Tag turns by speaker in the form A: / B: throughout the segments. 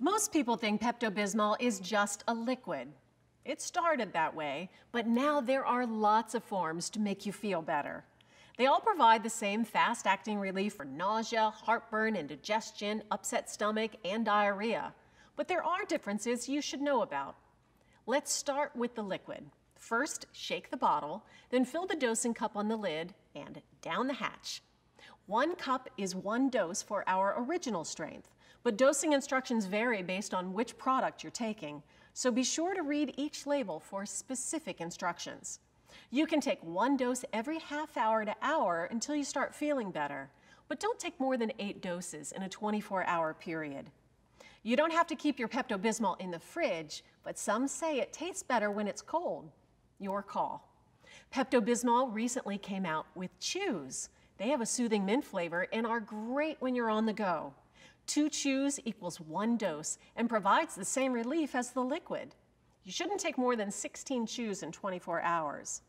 A: Most people think Pepto Bismol is just a liquid. It started that way, but now there are lots of forms to make you feel better. They all provide the same fast acting relief for nausea, heartburn, indigestion, upset stomach, and diarrhea. But there are differences you should know about. Let's start with the liquid. First, shake the bottle, then fill the dosing cup on the lid and down the hatch. One cup is one dose for our original strength, but dosing instructions vary based on which product you're taking, so be sure to read each label for specific instructions. You can take one dose every half hour to hour until you start feeling better, but don't take more than eight doses in a 24 hour period. You don't have to keep your Pepto Bismol in the fridge, but some say it tastes better when it's cold. Your call. Pepto Bismol recently came out with Chews. They have a soothing mint flavor and are great when you're on the go. Two chews equals one dose and provides the same relief as the liquid. You shouldn't take more than 16 chews in 24 hours.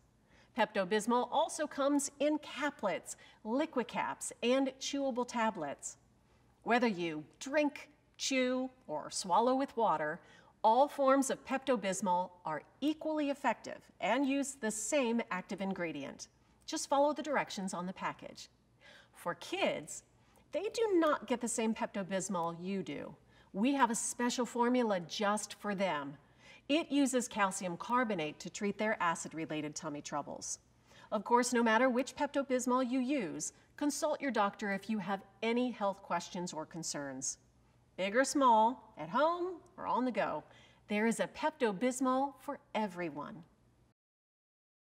A: Pepto-Bismol also comes in caplets, liquid caps, and chewable tablets. Whether you drink, chew, or swallow with water, all forms of Pepto-Bismol are equally effective and use the same active ingredient. Just follow the directions on the package. For kids, they do not get the same Pepto-Bismol you do. We have a special formula just for them. It uses calcium carbonate to treat their acid-related tummy troubles. Of course, no matter which Pepto-Bismol you use, consult your doctor if you have any health questions or concerns. Big or small, at home or on the go, there is a Pepto-Bismol for everyone.